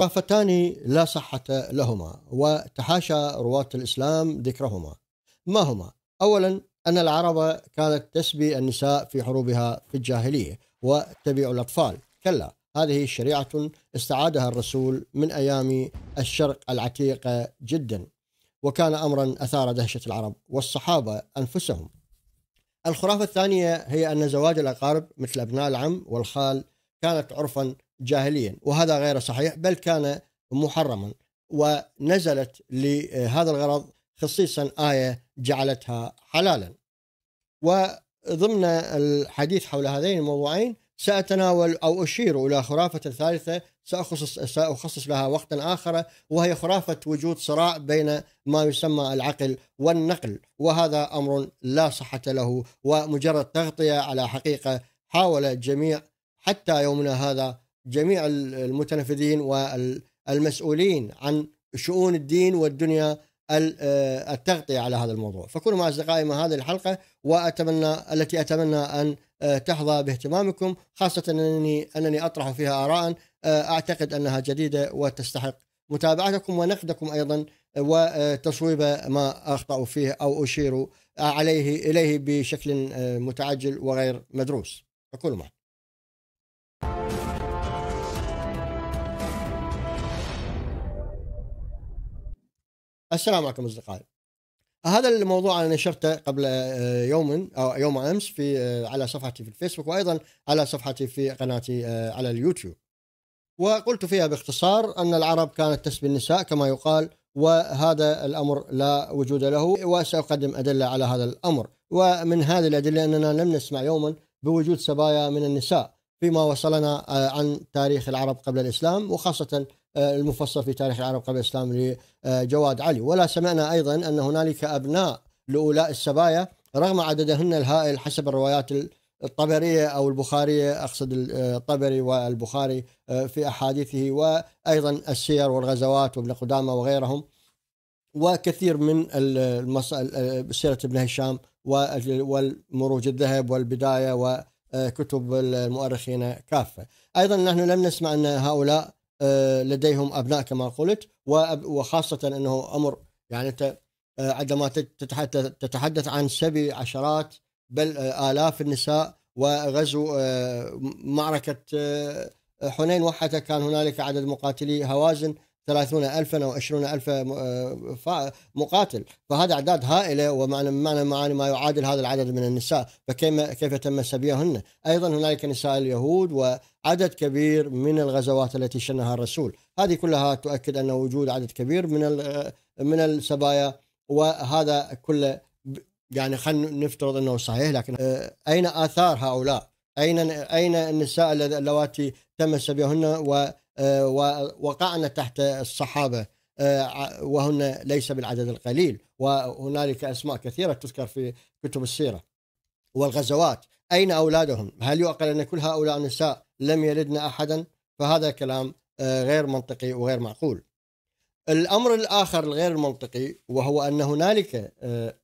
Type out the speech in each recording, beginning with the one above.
قافتان لا صحة لهما وتحاشى رواة الإسلام ذكرهما ما هما؟ أولا أن العرب كانت تسبي النساء في حروبها في الجاهلية وتبيع الأطفال كلا هذه شريعة استعادها الرسول من أيام الشرق العتيقة جدا وكان أمرا أثار دهشة العرب والصحابة أنفسهم الخرافة الثانية هي أن زواج الأقارب مثل أبناء العم والخال كانت عرفا جاهليا وهذا غير صحيح بل كان محرما ونزلت لهذا الغرض خصيصا آية جعلتها حلالا وضمن الحديث حول هذين الموضوعين سأتناول أو أشير إلى خرافة ثالثة سأخصص, سأخصص لها وقتا آخر وهي خرافة وجود صراع بين ما يسمى العقل والنقل وهذا أمر لا صحة له ومجرد تغطية على حقيقة حاول جميع حتى يومنا هذا جميع المتنفذين والمسؤولين عن شؤون الدين والدنيا آه، التغطية على هذا الموضوع فكونوا مع أصدقائي مع هذه الحلقة وأتمنى التي أتمنى أن آه، تحظى باهتمامكم خاصة أنني, أنني أطرح فيها آراء آه، أعتقد أنها جديدة وتستحق متابعتكم ونقدكم أيضا وتصويب ما أخطأ فيه أو أشير عليه إليه بشكل متعجل وغير مدروس فكونوا معي السلام عليكم اصدقائي هذا الموضوع انا نشرته قبل آه، يوم او يوم امس في آه، على صفحتي في الفيسبوك وايضا على صفحتي في قناتي آه، على اليوتيوب وقلت فيها باختصار ان العرب كانت تسبي النساء كما يقال وهذا الامر لا وجود له وساقدم ادله على هذا الامر ومن هذه الادله اننا لم نسمع يوما بوجود سبايا من النساء فيما وصلنا عن تاريخ العرب قبل الاسلام وخاصه المفصل في تاريخ العرب قبل الاسلام لجواد علي ولا سمعنا ايضا ان هنالك ابناء لاولاء السبايا رغم عددهن الهائل حسب الروايات الطبرية أو البخارية أقصد الطبري والبخاري في أحاديثه وأيضا السير والغزوات وابن قدامة وغيرهم وكثير من سيرة ابن هشام والمروج الذهب والبداية وكتب المؤرخين كافة أيضا نحن لم نسمع أن هؤلاء آه، لديهم ابناء كما قلت وخاصه انه امر يعني انت آه، عندما تتحدث عن سبي عشرات بل آه، الاف النساء وغزو معركه حنين وحتى كان هنالك عدد مقاتلي هوازن 30 ألفا أو 20 ألف آه، مقاتل فهذا أعداد هائلة ومعنى معنى معاني ما يعادل هذا العدد من النساء فكيف كيف تم سبيهن أيضا هنالك نساء اليهود وعدد كبير من الغزوات التي شنها الرسول هذه كلها تؤكد أن وجود عدد كبير من من السبايا وهذا كله يعني خلينا نفترض أنه صحيح لكن آه، أين آثار هؤلاء أين أين النساء اللواتي تم سبيهن و آه، وقعنا تحت الصحابة آه، وهن ليس بالعدد القليل وهنالك أسماء كثيرة تذكر في كتب السيرة والغزوات أين أولادهم هل يعقل أن كل هؤلاء النساء لم يلدن أحدا فهذا كلام آه، غير منطقي وغير معقول الأمر الآخر الغير المنطقي وهو أن هنالك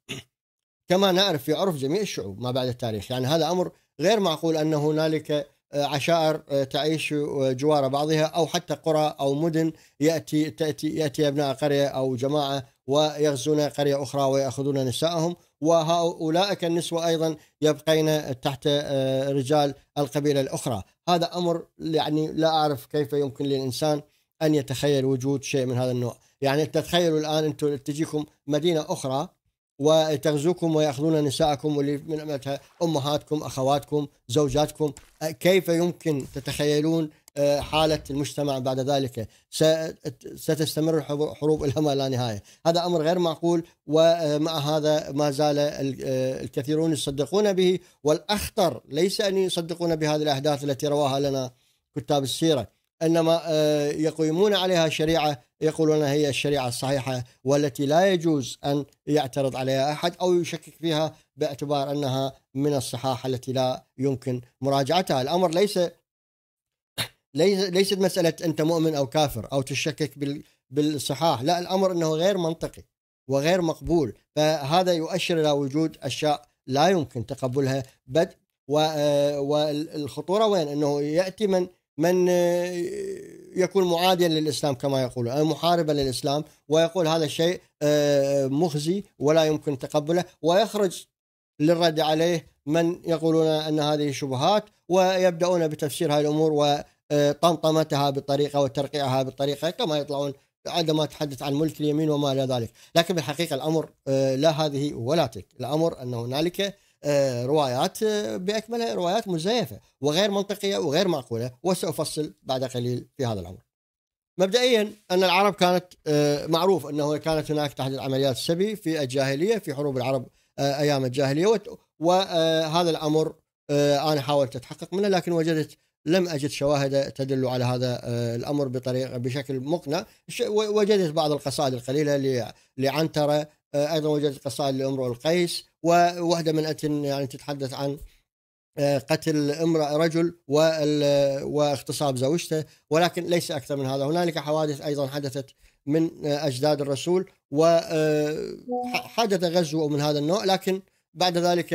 كما نعرف في عرف جميع الشعوب ما بعد التاريخ يعني هذا أمر غير معقول أن هنالك عشائر آه، تعيش آه، جوار بعضها او حتى قرى او مدن ياتي تاتي ياتي ابناء قريه او جماعه ويغزون قريه اخرى وياخذون نسائهم وهؤلاء النسوه ايضا يبقين تحت آه، رجال القبيله الاخرى، هذا امر يعني لا اعرف كيف يمكن للانسان ان يتخيل وجود شيء من هذا النوع، يعني تتخيلوا الان انتم تجيكم مدينه اخرى وتغزوكم ويأخذون نساءكم واللي من أمهاتكم أخواتكم زوجاتكم أه، كيف يمكن تتخيلون أه، حالة المجتمع بعد ذلك ستستمر الحروب إلى ما لا نهاية هذا أمر غير معقول ومع أه، هذا ما زال الكثيرون يصدقون به والأخطر ليس أن يصدقون بهذه الأحداث التي رواها لنا كتاب السيرة انما آه، يقيمون عليها شريعه يقولون هي الشريعه الصحيحه والتي لا يجوز ان يعترض عليها احد او يشكك فيها باعتبار انها من الصحاح التي لا يمكن مراجعتها، الامر ليس ليس ليست مساله انت مؤمن او كافر او تشكك بالصحاح، لا الامر انه غير منطقي وغير مقبول، فهذا يؤشر الى وجود اشياء لا يمكن تقبلها بد آه، والخطوره وين؟ انه ياتي من من آه، يكون معاديا للاسلام كما يقول او محاربا للاسلام ويقول هذا الشيء آه، مخزي ولا يمكن تقبله ويخرج للرد عليه من يقولون ان هذه شبهات ويبداون بتفسير هذه الامور وطنطمتها آه، بطريقه وترقيعها بطريقه كما يطلعون عندما اتحدث عن ملك اليمين وما الى ذلك، لكن بالحقيقه الامر لا هذه ولا تلك، الامر ان هنالك آه، روايات آه، باكملها روايات مزيفه وغير منطقيه وغير معقوله وسافصل بعد قليل في هذا الامر. مبدئيا ان العرب كانت آه، معروف انه كانت هناك تحت العمليات السبي في الجاهليه في حروب العرب ايام الجاهليه وهذا الامر انا حاولت اتحقق منه لكن وجدت لم اجد شواهد تدل على هذا الامر بطريقه بشكل مقنع وجدت بعض القصائد القليله لعنتره ايضا وجدت قصائد لامرؤ القيس وواحده من اتن يعني تتحدث عن آه، قتل امرأة رجل واغتصاب زوجته ولكن ليس أكثر من هذا هنالك حوادث أيضا حدثت من آه، أجداد الرسول وحدث آه، غزو من هذا النوع لكن بعد ذلك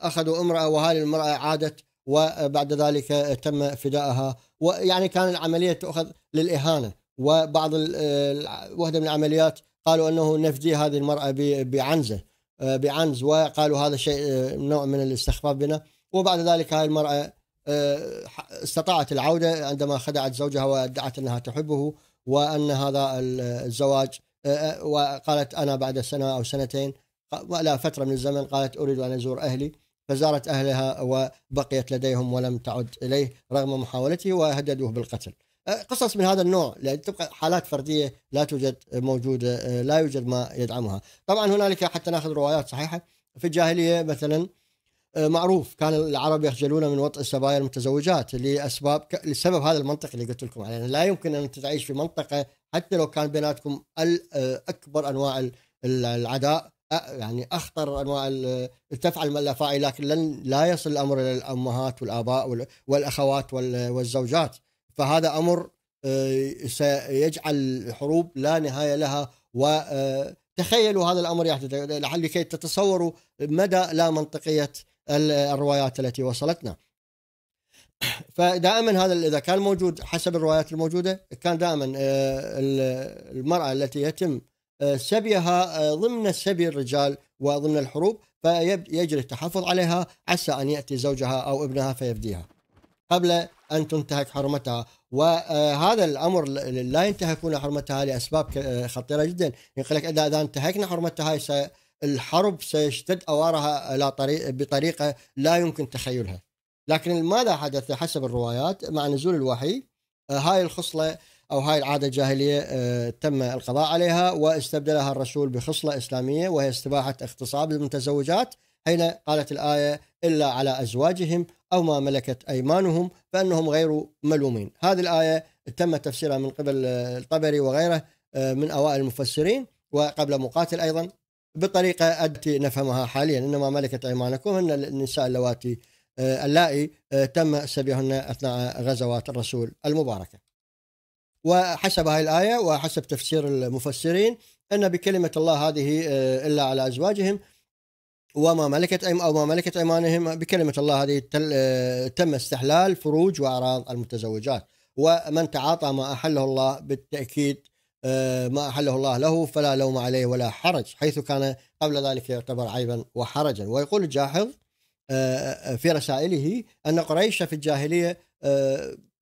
أخذوا امرأة وهذه المرأة عادت وبعد ذلك تم فدائها ويعني كان العملية تؤخذ للإهانة وبعض واحدة من العمليات قالوا انه نفدي هذه المراه بعنزه آه، بعنز وقالوا هذا شيء آه، نوع من الاستخفاف بنا وبعد ذلك هذه المراه آه، استطاعت العوده عندما خدعت زوجها وادعت انها تحبه وان هذا الزواج وقالت انا بعد سنه او سنتين لا فتره من الزمن قالت اريد ان ازور اهلي فزارت اهلها وبقيت لديهم ولم تعد اليه رغم محاولته وهددوه بالقتل قصص من هذا النوع لان تبقى حالات فرديه لا توجد موجوده آه، لا يوجد ما يدعمها طبعا هنالك حتى ناخذ روايات صحيحه في الجاهليه مثلا آه، معروف كان العرب يخجلون من وطء السبايا المتزوجات لاسباب ك... لسبب هذا المنطق اللي قلت لكم عليه لا يمكن ان تعيش في منطقه حتى لو كان بيناتكم آه، اكبر انواع العداء يعني اخطر انواع تفعل ما لا لكن لن لا يصل الامر الى الامهات والاباء والاخوات والزوجات فهذا امر آه، سيجعل الحروب لا نهايه لها وتخيلوا آه، هذا الامر يحدث لكي تتصوروا مدى لا منطقيه الروايات التي وصلتنا. فدائما هذا اذا كان موجود حسب الروايات الموجوده كان دائما آه، المراه التي يتم سبيها ضمن سبي الرجال وضمن الحروب فيجري التحفظ عليها عسى ان ياتي زوجها او ابنها فيفديها قبل أن تنتهك حرمتها وهذا الأمر لا ينتهكون حرمتها لأسباب خطيرة جدا يقول لك إذا انتهكنا حرمتها الحرب سيشتد أوارها بطريقة لا يمكن تخيلها لكن ماذا حدث حسب الروايات مع نزول الوحي هاي الخصلة أو هاي العادة الجاهلية تم القضاء عليها واستبدلها الرسول بخصلة إسلامية وهي استباحة اغتصاب المتزوجات حين قالت الآية إلا على أزواجهم أو ما ملكت أيمانهم فأنهم غير ملومين هذه الآية تم تفسيرها من قبل آه، الطبري وغيره آه، من أوائل المفسرين وقبل مقاتل أيضا بطريقة التي نفهمها حاليا إنما ملكت أيمانكم أن النساء اللواتي آه، اللائي تم سبيهن أثناء غزوات الرسول المباركة وحسب هذه الآية وحسب تفسير المفسرين أن بكلمة الله هذه إلا على أزواجهم وما ملكت أيم أو ما ملكت أيمانهم بكلمة الله هذه تم استحلال فروج وأعراض المتزوجات ومن تعاطى ما أحله الله بالتأكيد آه، ما أحله الله له فلا لوم عليه ولا حرج حيث كان قبل ذلك يعتبر عيبا وحرجا ويقول الجاحظ آه، آه، في رسائله أن قريش في الجاهلية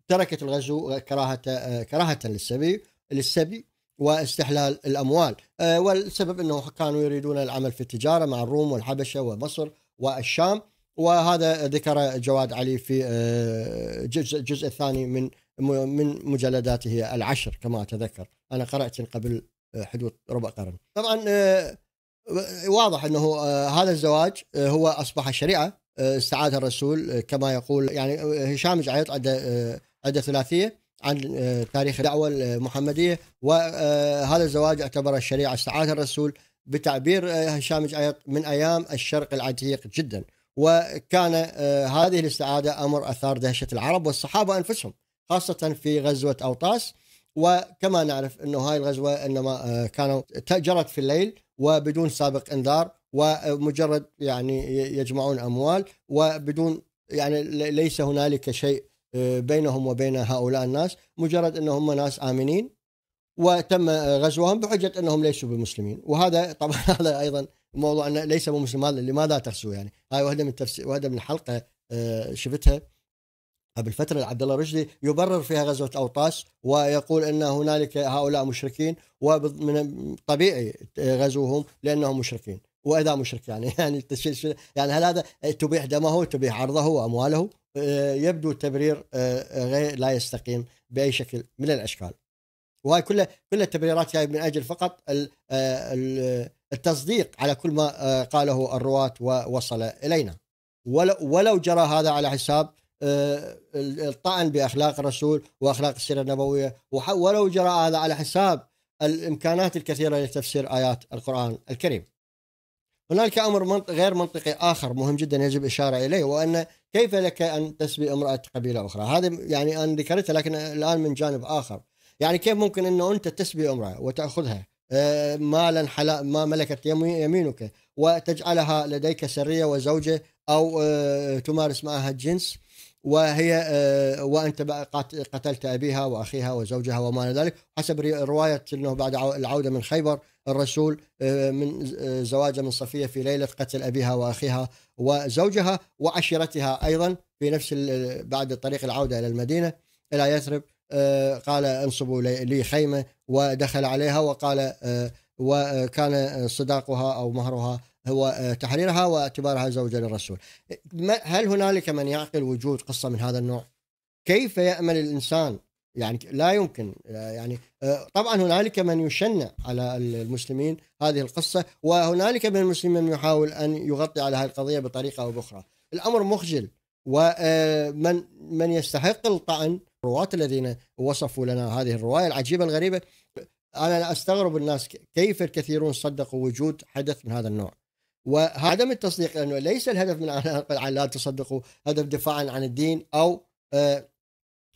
تركت الغزو كراهة كراهة للسبي للسبي واستحلال الاموال آه، والسبب انه كانوا يريدون العمل في التجاره مع الروم والحبشه ومصر والشام وهذا ذكر جواد علي في الجزء آه، الجزء الثاني من من مجلداته العشر كما اتذكر انا قرات قبل آه، حدود ربع قرن طبعا واضح انه هذا الزواج هو اصبح شريعه استعاد الرسول كما يقول يعني هشام جعيط عنده عنده ثلاثيه عن آه، تاريخ الدعوة المحمدية وهذا آه، الزواج اعتبر الشريعة استعاذ الرسول بتعبير آه، هشام عيط من أيام الشرق العتيق جدا وكان هذه الاستعادة أمر أثار دهشة العرب والصحابة أنفسهم خاصة في غزوة أوطاس وكما نعرف أنه هذه الغزوة إنما كانوا جرت في الليل وبدون سابق انذار ومجرد يعني يجمعون اموال وبدون يعني ليس هنالك شيء بينهم وبين هؤلاء الناس مجرد انهم ناس امنين وتم غزوهم بحجه انهم ليسوا بمسلمين وهذا طبعا هذا ايضا موضوع انه ليس بمسلم لماذا تغزو يعني هاي واحده من واحده من الحلقه آه، شفتها قبل فتره عبد الله رشدي يبرر فيها غزوه اوطاس ويقول ان هنالك هؤلاء مشركين ومن طبيعي غزوهم لانهم مشركين واذا مشرك يعني يعني يعني هل هذا تبيح دمه تبيح عرضه وامواله آه، يبدو تبرير آه، آه، غير لا يستقيم باي شكل من الاشكال وهي كلها كل التبريرات هي من اجل فقط التصديق على كل ما قاله الرواة ووصل الينا ولو جرى هذا على حساب الطعن باخلاق الرسول واخلاق السيره النبويه ولو جرى هذا على حساب الامكانات الكثيره لتفسير ايات القران الكريم هنالك امر منطق غير منطقي اخر مهم جدا يجب اشاره اليه وان كيف لك ان تسبي امراه قبيله اخرى؟ هذا يعني انا ذكرتها لكن الان من جانب اخر. يعني كيف ممكن انه انت تسبي امراه وتاخذها آه، مالا حلا ما ملكت يمينك وتجعلها لديك سريه وزوجه او آه، تمارس معها الجنس وهي آه، وانت قتلت ابيها واخيها وزوجها وما الى ذلك حسب روايه انه بعد العوده من خيبر الرسول آه، من آه، زواجه من صفية في ليلة قتل أبيها وأخيها وزوجها وعشيرتها أيضا في نفس آه، بعد طريق العودة إلى المدينة إلى يثرب قال انصبوا لي خيمة ودخل عليها وقال وكان صداقها أو مهرها هو تحريرها واعتبارها زوجة للرسول هل هنالك من يعقل وجود قصة من هذا النوع؟ كيف يأمل الإنسان يعني لا يمكن آه، يعني آه، طبعا هنالك من يشنع على المسلمين هذه القصه وهنالك من المسلمين من يحاول ان يغطي على هذه القضيه بطريقه او باخرى الامر مخجل ومن آه، من يستحق الطعن الرواة الذين وصفوا لنا هذه الروايه العجيبه الغريبه انا استغرب الناس كيف الكثيرون صدقوا وجود حدث من هذا النوع وعدم التصديق لانه ليس الهدف من على لا تصدقوا هدف دفاعا عن الدين او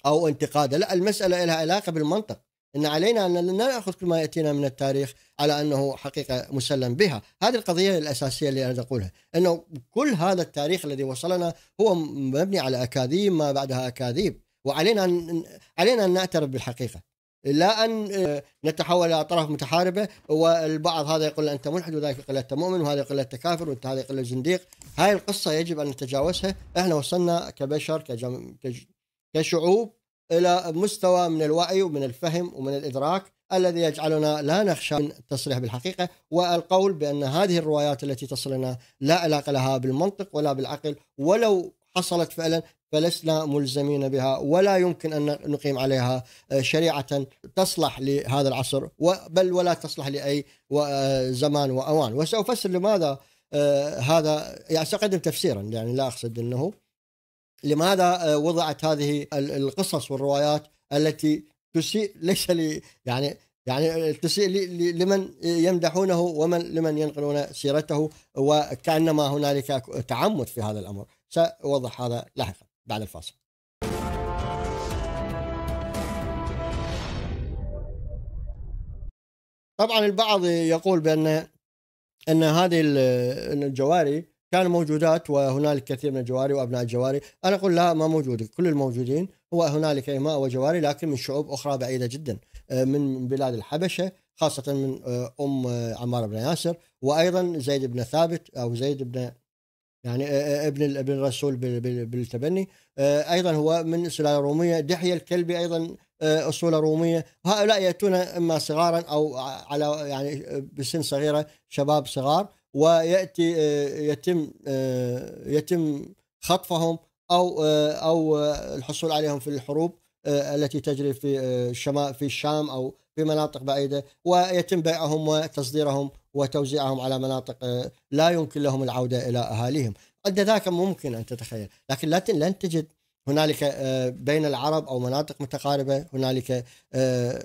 او انتقاده لا المساله لها علاقه بالمنطق ان علينا ان لا ناخذ كل ما ياتينا من التاريخ على انه حقيقه مسلم بها، هذه القضيه الاساسيه اللي انا اقولها، انه كل هذا التاريخ الذي وصلنا هو مبني على اكاذيب ما بعدها اكاذيب، وعلينا ان علينا ان نعترف بالحقيقه. لا ان آه، نتحول الى اطراف متحاربه والبعض هذا يقول انت ملحد وذاك يقول انت مؤمن وهذا يقول انت كافر وانت هذا يقول زنديق، هاي القصه يجب ان نتجاوزها، احنا وصلنا كبشر كجم... كج... كشعوب الى مستوى من الوعي ومن الفهم ومن الادراك الذي يجعلنا لا نخشى من التصريح بالحقيقه والقول بان هذه الروايات التي تصلنا لا علاقه لها بالمنطق ولا بالعقل ولو حصلت فعلا فلسنا ملزمين بها ولا يمكن ان نقيم عليها آه، شريعه تصلح لهذا العصر بل ولا تصلح لاي آه، زمان واوان وسافسر لماذا آه، هذا يعني ساقدم تفسيرا يعني لا اقصد انه لماذا آه، وضعت هذه القصص والروايات التي تسيء ليس لي يعني يعني تسيء لمن يمدحونه ومن لمن ينقلون سيرته وكانما هنالك تعمد في هذا الامر سأوضح هذا لاحقا بعد الفاصل طبعا البعض يقول بان ان هذه الجواري كانوا موجودات وهنالك كثير من الجواري وابناء الجواري، انا اقول لا ما موجود كل الموجودين هو هنالك ايماء وجواري لكن من شعوب اخرى بعيده جدا آه، من بلاد الحبشه خاصه من آه، ام آه، عمار بن ياسر وايضا زيد بن ثابت او زيد بن يعني ابن ابن الرسول بالتبني ايضا هو من سلاله روميه دحيه الكلبي ايضا اصوله روميه هؤلاء ياتون اما صغارا او على يعني بسن صغيره شباب صغار وياتي آه، يتم آه، يتم خطفهم او آه، او الحصول عليهم في الحروب التي تجري في الشمال في الشام او في مناطق بعيده ويتم بيعهم وتصديرهم وتوزيعهم على مناطق لا يمكن لهم العوده الى اهاليهم، عند ذاك ممكن ان تتخيل، لكن لن تجد هنالك بين العرب او مناطق متقاربه هنالك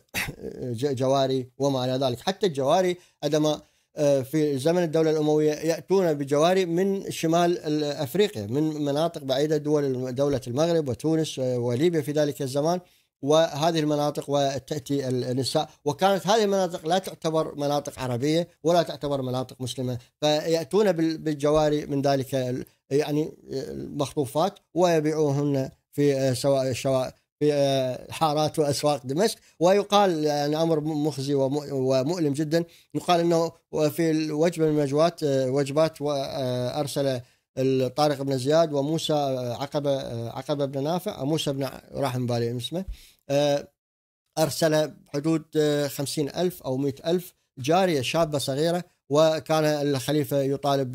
جواري وما الى ذلك، حتى الجواري عندما آه، في زمن الدولة الأموية يأتون بجواري من شمال أفريقيا من مناطق بعيدة دول دولة المغرب وتونس آه، وليبيا في ذلك الزمان وهذه المناطق وتأتي النساء وكانت هذه المناطق لا تعتبر مناطق عربية ولا تعتبر مناطق مسلمة فيأتون بالجواري من ذلك يعني آه، المخطوفات ويبيعوهن في سواء في آه، حارات واسواق دمشق ويقال يعني امر مخزي ومؤلم جدا يقال انه في وجبه من آه، وجبات وجبات آه، وارسل طارق بن زياد وموسى عقبه عقبه بن نافع موسى بن راح من بالي اسمه ارسل حدود خمسين ألف او مئة ألف جاريه شابه صغيره وكان الخليفه يطالب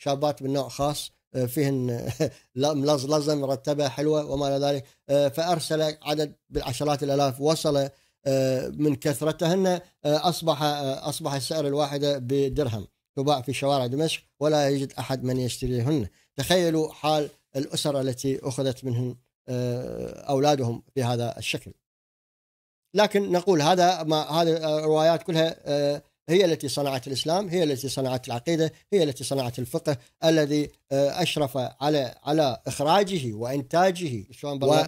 بشابات من نوع خاص فيهن ملزلزه مرتبه حلوه وما الى ذلك آه، فارسل عدد بالعشرات الالاف وصل آه، من كثرتهن آه، اصبح اصبح السعر الواحده بدرهم تباع في شوارع دمشق ولا يجد احد من يشتريهن تخيلوا حال الاسر التي اخذت منهم اولادهم في هذا الشكل لكن نقول هذا ما هذه الروايات كلها هي التي صنعت الاسلام، هي التي صنعت العقيده، هي التي صنعت الفقه الذي آه، اشرف على على اخراجه وانتاجه شلون و... آه،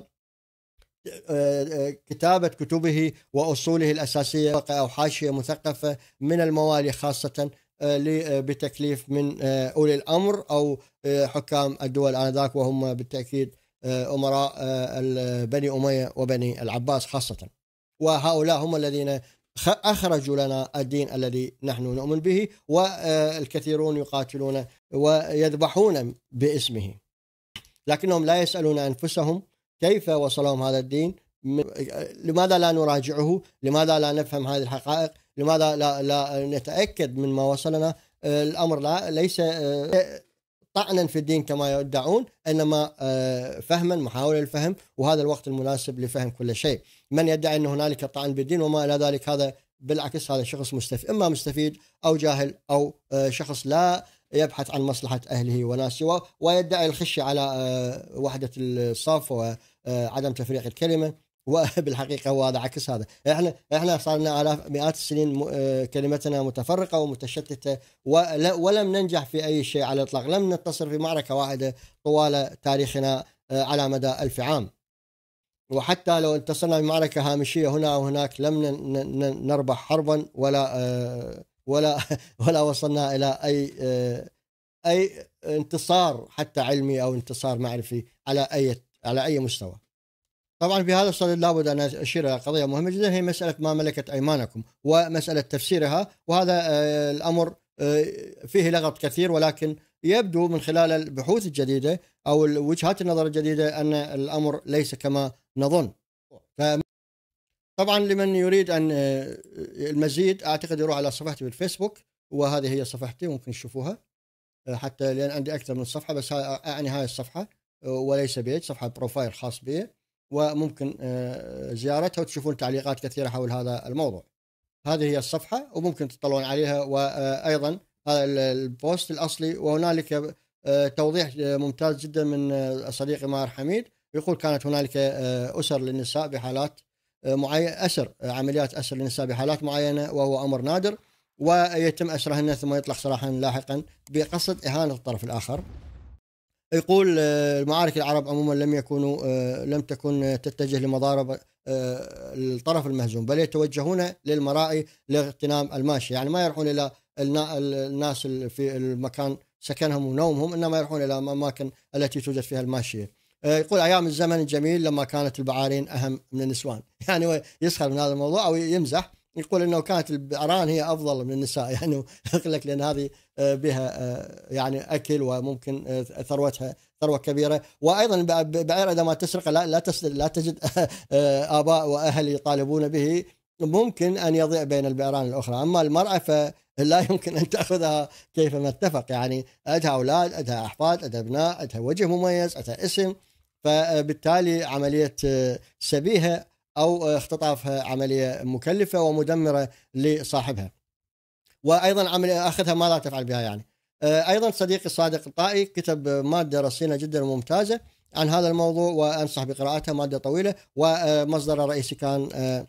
آه، كتابة كتبه وأصوله الأساسية أو حاشية مثقفة من الموالي خاصة بتكليف من أولي الأمر أو حكام الدول آنذاك وهم بالتأكيد أمراء بني أمية وبني العباس خاصة وهؤلاء هم الذين أخرجوا لنا الدين الذي نحن نؤمن به والكثيرون يقاتلون ويذبحون باسمه لكنهم لا يسألون أنفسهم كيف وصلهم هذا الدين لماذا لا نراجعه لماذا لا نفهم هذه الحقائق لماذا لا, لا نتأكد من ما وصلنا الأمر لا ليس آه، طعنا في الدين كما يدعون انما آه، فهما محاوله للفهم وهذا الوقت المناسب لفهم كل شيء من يدعي ان هنالك طعن بالدين وما الى ذلك هذا بالعكس هذا شخص مستفيد اما مستفيد او جاهل او آه، شخص لا يبحث عن مصلحه اهله وناسه ويدعي الخشيه على آه، وحده الصف وعدم تفريق الكلمه وبالحقيقه هو هذا عكس هذا احنا احنا صار لنا الاف مئات السنين آه، كلمتنا متفرقه ومتشتته ولم ننجح في اي شيء على الاطلاق لم ننتصر في معركه واحده طوال تاريخنا آه، على مدى ألف عام وحتى لو انتصرنا بمعركه هامشيه هنا او هناك لم نربح حربا ولا آه، ولا ولا وصلنا الى اي اي انتصار حتى علمي او انتصار معرفي على اي على اي مستوى. طبعا في هذا الصدد لابد ان اشير الى قضيه مهمه جدا هي مساله ما ملكت ايمانكم ومساله تفسيرها وهذا آه، الامر آه، فيه لغط كثير ولكن يبدو من خلال البحوث الجديده او وجهات النظر الجديده ان الامر ليس كما نظن. طبعا لمن يريد ان آه، المزيد اعتقد يروح على صفحتي في الفيسبوك وهذه هي صفحتي ممكن تشوفوها حتى لان عندي اكثر من صفحه بس اعني هاي الصفحه وليس بيج صفحه بروفايل خاص بي وممكن آه، زيارتها وتشوفون تعليقات كثيره حول هذا الموضوع. هذه هي الصفحه وممكن تطلعون عليها وايضا آه، هذا البوست الاصلي وهنالك آه، توضيح ممتاز جدا من صديقي ماهر حميد يقول كانت هنالك اسر للنساء بحالات معينه اسر عمليات اسر للنساء بحالات معينه وهو امر نادر ويتم اسرهن ثم يطلق سراحهن لاحقا بقصد اهانه الطرف الاخر يقول آه، المعارك العرب عموما لم يكونوا آه، لم تكن تتجه لمضارب آه، الطرف المهزوم بل يتوجهون للمرائي لاغتنام الماشي يعني ما يروحون إلى الناس في المكان سكنهم ونومهم إنما يروحون إلى الأماكن التي توجد فيها الماشية يقول ايام الزمن الجميل لما كانت البعارين اهم من النسوان يعني يسخر من هذا الموضوع او يمزح يقول انه كانت الاران هي افضل من النساء يعني لك لان هذه آه، بها آه، يعني اكل وممكن آه، ثروتها ثروه كبيره وايضا بعير ما تسرق لا لا, لا تجد اباء واهل يطالبون به ممكن ان يضيع بين البعران الاخرى، اما المراه فلا يمكن ان تاخذها كيفما اتفق يعني عندها اولاد، عندها احفاد، عندها ابناء، عندها وجه مميز، عندها اسم فبالتالي عمليه سبيها او اختطافها عمليه مكلفه ومدمره لصاحبها. وايضا عمليه اخذها ماذا تفعل بها يعني. آه، ايضا صديقي صادق الطائي كتب ماده رصينه جدا وممتازه عن هذا الموضوع وانصح بقراءتها ماده طويله ومصدر الرئيسي كان آه،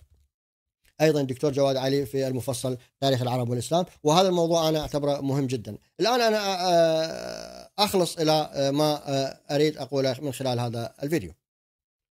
ايضا الدكتور جواد علي في المفصل تاريخ العرب والاسلام وهذا الموضوع انا اعتبره مهم جدا الان انا آه، اخلص الى ما اريد اقوله من خلال هذا الفيديو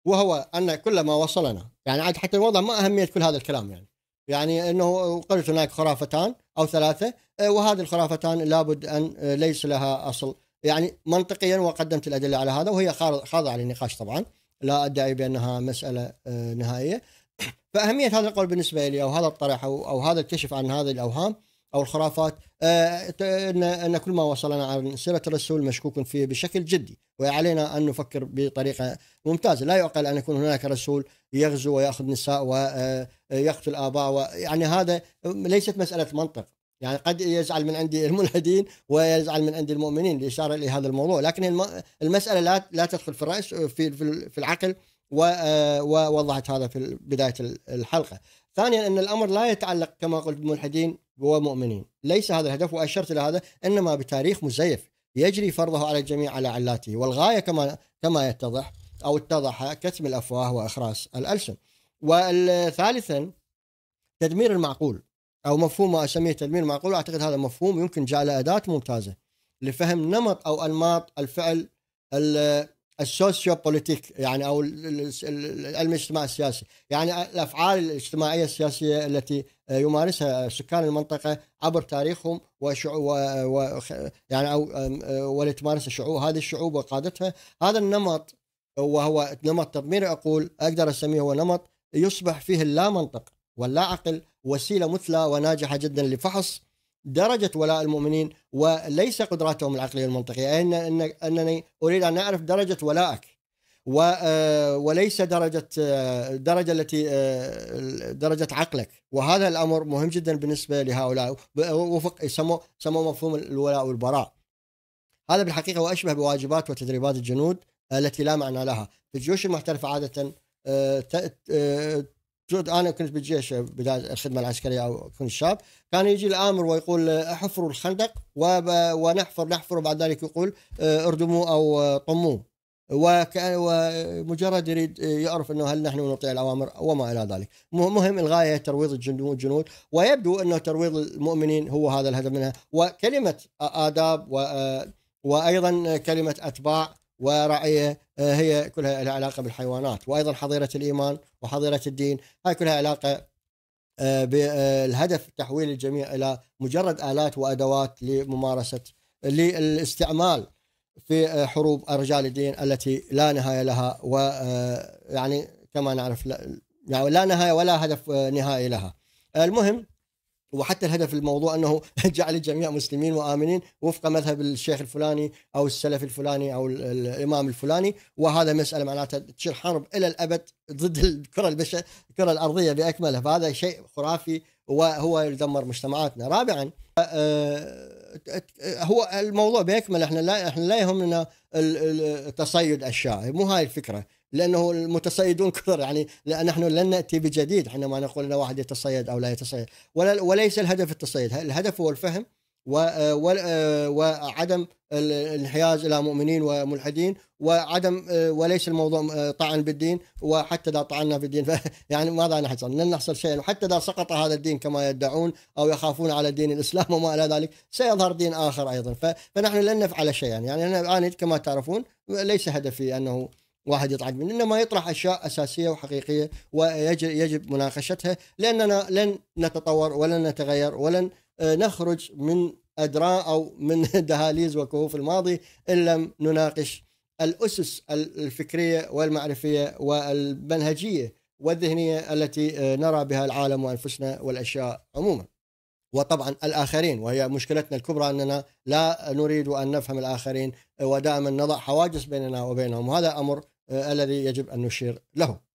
وهو ان كل ما وصلنا يعني عاد حتى الوضع ما اهميه كل هذا الكلام يعني يعني انه قلت هناك خرافتان او ثلاثه آه، وهذه الخرافتان لابد ان آه، ليس لها اصل يعني منطقيا وقدمت الادله على هذا وهي خاضعه للنقاش طبعا لا ادعي بانها مساله آه، نهائيه فاهميه هذا القول بالنسبه لي او هذا الطرح او, هذا الكشف عن هذه الاوهام او الخرافات آه، ان ان كل ما وصلنا عن سيره الرسول مشكوك فيه بشكل جدي وعلينا ان نفكر بطريقه ممتازه لا يعقل ان يكون هناك رسول يغزو وياخذ نساء ويقتل آه، اباء يعني هذا ليست مساله منطق يعني قد يزعل من عندي الملحدين ويزعل من عندي المؤمنين الاشاره لهذا الموضوع لكن المساله لا لا تدخل في الراس في في العقل ووضحت آه، هذا في بدايه الحلقه. ثانيا ان الامر لا يتعلق كما قلت بملحدين ومؤمنين، ليس هذا الهدف واشرت الى هذا انما بتاريخ مزيف يجري فرضه على الجميع على علاته، والغايه كما كما يتضح او اتضح كتم الافواه واخراس الالسن. وثالثا تدمير المعقول او مفهوم ما اسميه تدمير المعقول اعتقد هذا مفهوم يمكن جعله اداه ممتازه لفهم نمط او انماط الفعل السوسيو بوليتيك يعني او الاجتماع السياسي يعني الافعال الاجتماعيه السياسيه التي يمارسها سكان المنطقه عبر تاريخهم وشعوب و يعني او والتي تمارسها شعوب هذه الشعوب وقادتها هذا النمط وهو نمط تضمير العقول اقدر اسميه هو نمط يصبح فيه اللا منطق واللا عقل وسيله مثلى وناجحه جدا لفحص درجة ولاء المؤمنين وليس قدراتهم العقلية والمنطقية إن أنني أريد أن أعرف درجة ولائك آه، وليس درجة الدرجة آه، التي آه، درجة عقلك وهذا الأمر مهم جدا بالنسبة لهؤلاء وفق يسموه مفهوم الولاء والبراء هذا بالحقيقة وأشبه بواجبات وتدريبات الجنود التي لا معنى لها في الجيوش المحترفة عادة جود انا كنت بالجيش بدايه الخدمه العسكريه او كنت شاب كان يجي الامر ويقول احفروا الخندق ونحفر نحفر وبعد ذلك يقول اردموه او طموه ومجرد يريد يعرف انه هل نحن نطيع الاوامر وما الى ذلك، مهم الغايه ترويض الجنود ويبدو انه ترويض المؤمنين هو هذا الهدف منها وكلمه اداب وايضا كلمه اتباع ورعيه آه، هي كلها لها علاقه بالحيوانات وايضا حظيره الايمان وحظيره الدين هاي كلها علاقه آه، بالهدف آه، تحويل الجميع الى مجرد الات وادوات لممارسه للاستعمال في حروب رجال الدين التي لا نهايه لها ويعني كما نعرف لا يعني لا نهايه ولا هدف نهائي لها. المهم وحتى الهدف الموضوع انه جعل الجميع مسلمين وامنين وفق مذهب الشيخ الفلاني او السلف الفلاني او الامام الفلاني وهذا مساله معناتها تشير حرب الى الابد ضد الكره البشر الكره الارضيه باكملها فهذا شيء خرافي وهو يدمر مجتمعاتنا رابعا آه، آه، هو الموضوع باكمله احنا لا احنا لا يهمنا تصيد اشياء مو هاي الفكره لانه المتصيدون كثر يعني نحن لن ناتي بجديد حينما نقول ان واحد يتصيد او لا يتصيد ولا وليس الهدف التصيد الهدف هو الفهم وعدم الانحياز الى مؤمنين وملحدين وعدم وليس الموضوع طعن بالدين وحتى اذا طعنا في الدين يعني ماذا نحصل؟ لن نحصل شيئا وحتى اذا سقط هذا الدين كما يدعون او يخافون على دين الاسلام وما الى ذلك سيظهر دين اخر ايضا فنحن لن نفعل شيئا يعني انا الان كما تعرفون ليس هدفي انه واحد يطلع منه انما يطرح اشياء اساسيه وحقيقيه ويجب يجب مناقشتها لاننا لن نتطور ولن نتغير ولن آه، نخرج من ادراء او من دهاليز وكهوف الماضي ان لم نناقش الاسس الفكريه والمعرفيه والمنهجيه والذهنيه التي آه، نرى بها العالم وانفسنا والاشياء عموما. وطبعا الاخرين وهي مشكلتنا الكبرى اننا لا نريد ان نفهم الاخرين آه، ودائما نضع حواجز بيننا وبينهم وهذا امر آه، الذي يجب ان نشير له